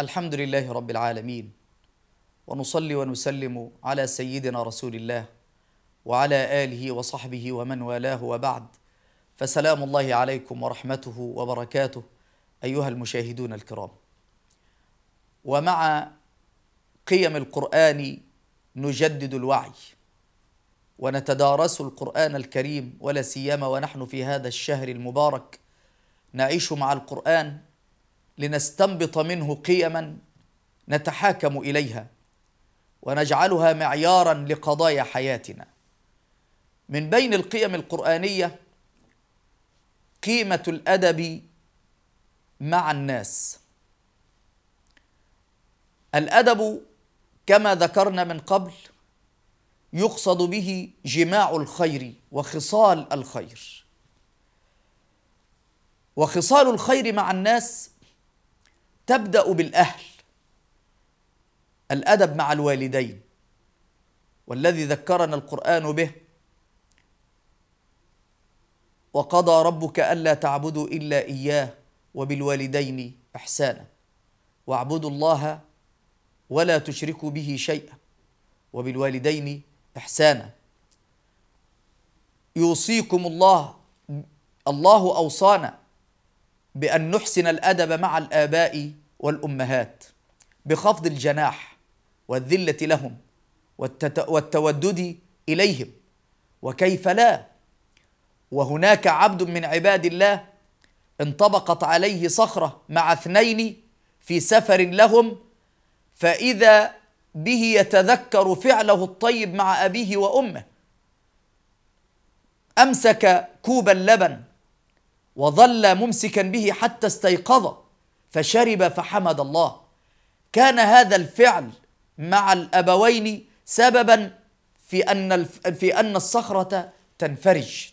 الحمد لله رب العالمين ونصلي ونسلم على سيدنا رسول الله وعلى اله وصحبه ومن والاه وبعد فسلام الله عليكم ورحمته وبركاته ايها المشاهدون الكرام ومع قيم القران نجدد الوعي ونتدارس القران الكريم ولا سيما ونحن في هذا الشهر المبارك نعيش مع القران لنستنبط منه قيما نتحاكم اليها ونجعلها معيارا لقضايا حياتنا من بين القيم القرانيه قيمه الادب مع الناس الادب كما ذكرنا من قبل يقصد به جماع الخير وخصال الخير وخصال الخير مع الناس تبدأ بالأهل الأدب مع الوالدين والذي ذكرنا القرآن به وقضى ربك ألا تعبدوا إلا إياه وبالوالدين إحسانا واعبدوا الله ولا تشركوا به شيئا وبالوالدين إحسانا يوصيكم الله الله أوصانا بأن نحسن الأدب مع الآباء والأمهات بخفض الجناح والذلة لهم والتودد إليهم وكيف لا وهناك عبد من عباد الله انطبقت عليه صخرة مع اثنين في سفر لهم فإذا به يتذكر فعله الطيب مع أبيه وأمه أمسك كوب اللبن وظل ممسكا به حتى استيقظ فشرب فحمد الله كان هذا الفعل مع الابوين سببا في ان في ان الصخره تنفرج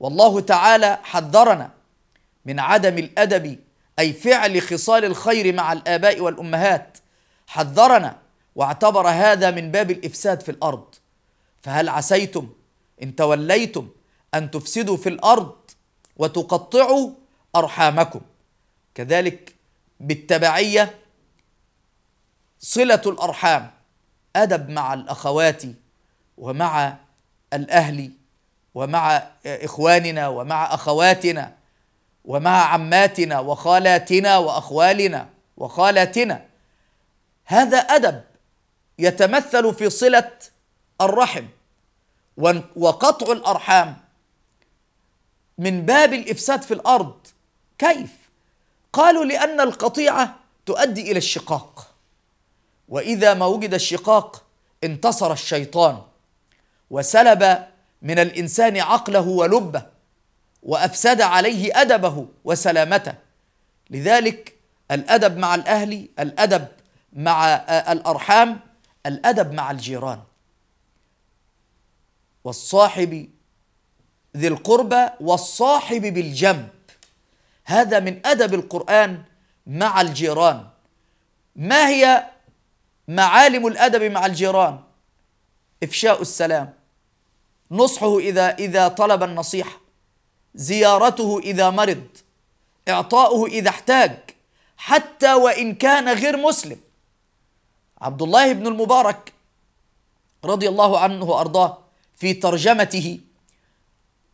والله تعالى حذرنا من عدم الادب اي فعل خصال الخير مع الاباء والامهات حذرنا واعتبر هذا من باب الافساد في الارض فهل عسيتم ان توليتم ان تفسدوا في الارض وتقطعوا ارحامكم كذلك بالتبعيه صله الارحام ادب مع الاخوات ومع الاهل ومع اخواننا ومع اخواتنا ومع عماتنا وخالاتنا واخوالنا وخالاتنا هذا ادب يتمثل في صله الرحم وقطع الارحام من باب الافساد في الارض كيف قالوا لان القطيعه تؤدي الى الشقاق واذا ما وجد الشقاق انتصر الشيطان وسلب من الانسان عقله ولبه وافسد عليه ادبه وسلامته لذلك الادب مع الاهل الادب مع الارحام الادب مع الجيران والصاحب ذي القربى والصاحب بالجنب هذا من أدب القرآن مع الجيران ما هي معالم الأدب مع الجيران إفشاء السلام نصحه إذا إذا طلب النصيحة زيارته إذا مرض إعطاؤه إذا احتاج حتى وإن كان غير مسلم عبد الله بن المبارك رضي الله عنه وأرضاه في ترجمته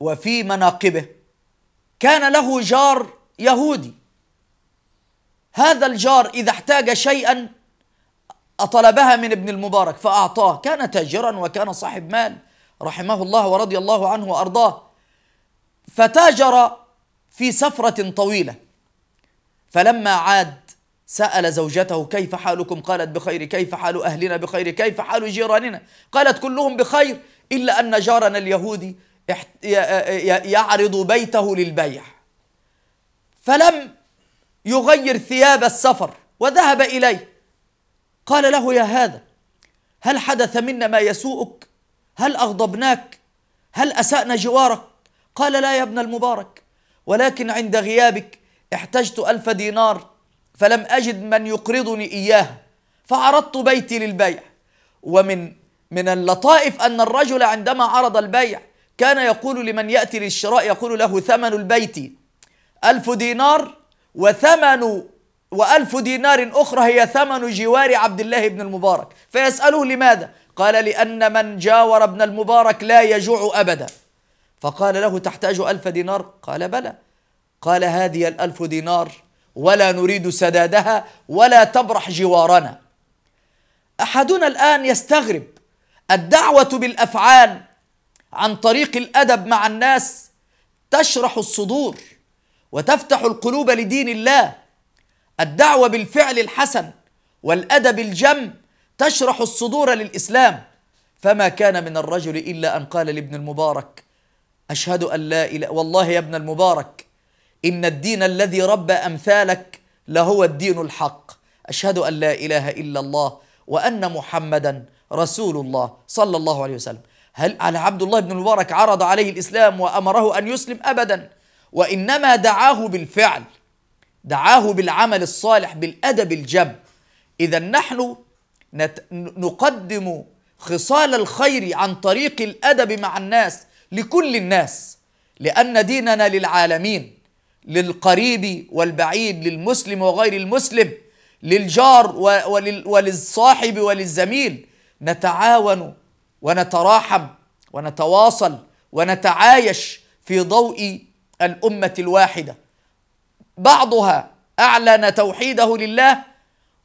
وفي مناقبه كان له جار يهودي هذا الجار إذا احتاج شيئا أطلبها من ابن المبارك فأعطاه كان تاجرا وكان صاحب مال رحمه الله ورضي الله عنه وأرضاه فتاجر في سفرة طويلة فلما عاد سأل زوجته كيف حالكم قالت بخير كيف حال أهلنا بخير كيف حال جيراننا قالت كلهم بخير إلا أن جارنا اليهودي يعرض بيته للبيع فلم يغير ثياب السفر وذهب إليه قال له يا هذا هل حدث منا ما يسوءك هل أغضبناك هل أسأنا جوارك قال لا يا ابن المبارك ولكن عند غيابك احتجت ألف دينار فلم أجد من يقرضني إياه فعرضت بيتي للبيع ومن من اللطائف أن الرجل عندما عرض البيع كان يقول لمن يأتي للشراء يقول له ثمن البيت ألف دينار وثمن وألف دينار أخرى هي ثمن جوار عبد الله بن المبارك فيسأله لماذا قال لأن من جاور ابن المبارك لا يجوع أبدا فقال له تحتاج ألف دينار قال بلى قال هذه الألف دينار ولا نريد سدادها ولا تبرح جوارنا أحدنا الآن يستغرب الدعوة بالأفعال عن طريق الادب مع الناس تشرح الصدور وتفتح القلوب لدين الله الدعوه بالفعل الحسن والادب الجم تشرح الصدور للاسلام فما كان من الرجل الا ان قال لابن المبارك اشهد ان لا اله والله يا ابن المبارك ان الدين الذي ربى امثالك لهو الدين الحق اشهد ان لا اله الا الله وان محمدا رسول الله صلى الله عليه وسلم هل على عبد الله بن المبارك عرض عليه الإسلام وأمره أن يسلم أبدا وإنما دعاه بالفعل دعاه بالعمل الصالح بالأدب الجم إذا نحن نت... نقدم خصال الخير عن طريق الأدب مع الناس لكل الناس لأن ديننا للعالمين للقريب والبعيد للمسلم وغير المسلم للجار ولل... وللصاحب وللزميل نتعاون ونتراحم ونتواصل ونتعايش في ضوء الامه الواحده بعضها اعلن توحيده لله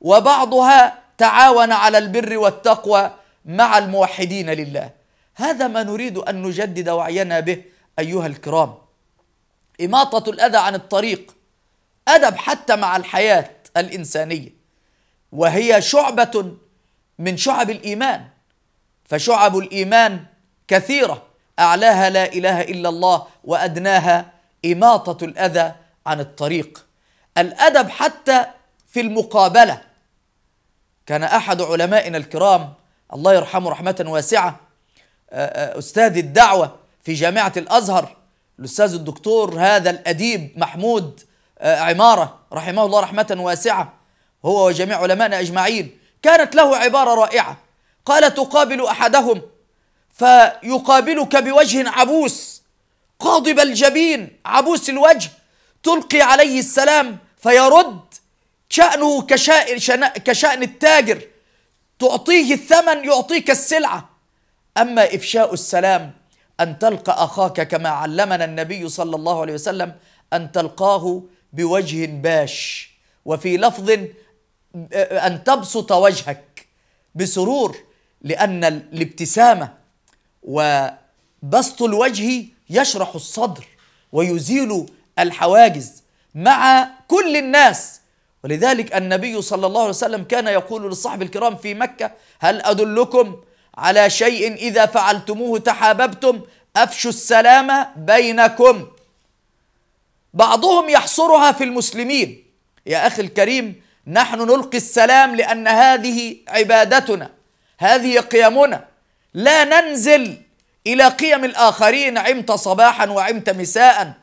وبعضها تعاون على البر والتقوى مع الموحدين لله هذا ما نريد ان نجدد وعينا به ايها الكرام اماطه الاذى عن الطريق ادب حتى مع الحياه الانسانيه وهي شعبه من شعب الايمان فشعب الايمان كثيره اعلاها لا اله الا الله وادناها اماطه الاذى عن الطريق الادب حتى في المقابله كان احد علمائنا الكرام الله يرحمه رحمه واسعه آه، آه، استاذ الدعوه في جامعه الازهر الاستاذ الدكتور هذا الاديب محمود آه، عماره رحمه الله رحمه واسعه هو وجميع علمائنا اجمعين كانت له عباره رائعه قال تقابل احدهم فيقابلك بوجه عبوس قاضب الجبين عبوس الوجه تلقي عليه السلام فيرد شأنه كشأن, كشأن التاجر تعطيه الثمن يعطيك السلعة أما إفشاء السلام أن تلقى أخاك كما علمنا النبي صلى الله عليه وسلم أن تلقاه بوجه باش وفي لفظ أن تبسط وجهك بسرور لأن الابتسامة وبسط الوجه يشرح الصدر ويزيل الحواجز مع كل الناس ولذلك النبي صلى الله عليه وسلم كان يقول للصحب الكرام في مكة هل أدلكم على شيء إذا فعلتموه تحاببتم أفشوا السلام بينكم بعضهم يحصرها في المسلمين يا أخي الكريم نحن نلقي السلام لأن هذه عبادتنا هذه قيمنا لا ننزل إلى قيم الآخرين عمت صباحا وعمت مساء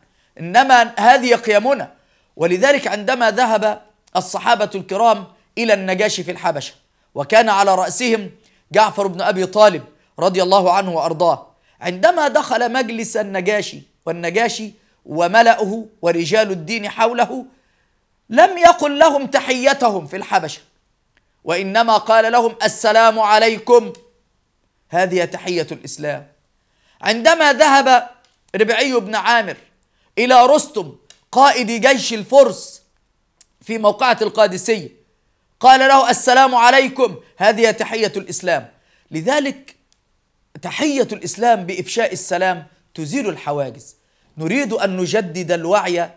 إنما هذه قيمنا ولذلك عندما ذهب الصحابة الكرام إلى النجاشي في الحبشة وكان على رأسهم جعفر بن أبي طالب رضي الله عنه وأرضاه عندما دخل مجلس النجاشي والنجاشي وملأه ورجال الدين حوله لم يقل لهم تحيتهم في الحبشة وانما قال لهم السلام عليكم هذه تحيه الاسلام عندما ذهب ربعي بن عامر الى رستم قائد جيش الفرس في موقعه القادسيه قال له السلام عليكم هذه تحيه الاسلام لذلك تحيه الاسلام بافشاء السلام تزيل الحواجز نريد ان نجدد الوعي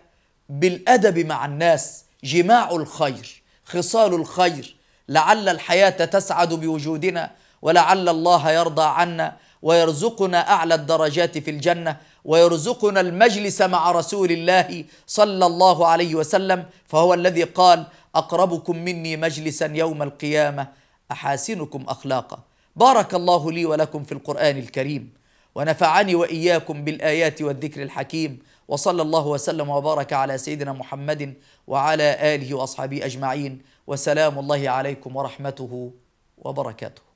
بالادب مع الناس جماع الخير خصال الخير لعل الحياة تسعد بوجودنا ولعل الله يرضى عنا ويرزقنا أعلى الدرجات في الجنة ويرزقنا المجلس مع رسول الله صلى الله عليه وسلم فهو الذي قال أقربكم مني مجلسا يوم القيامة أحاسنكم أخلاقا بارك الله لي ولكم في القرآن الكريم ونفعني وإياكم بالآيات والذكر الحكيم وصلى الله وسلم وبارك على سيدنا محمد وعلى آله وأصحابه أجمعين وسلام الله عليكم ورحمته وبركاته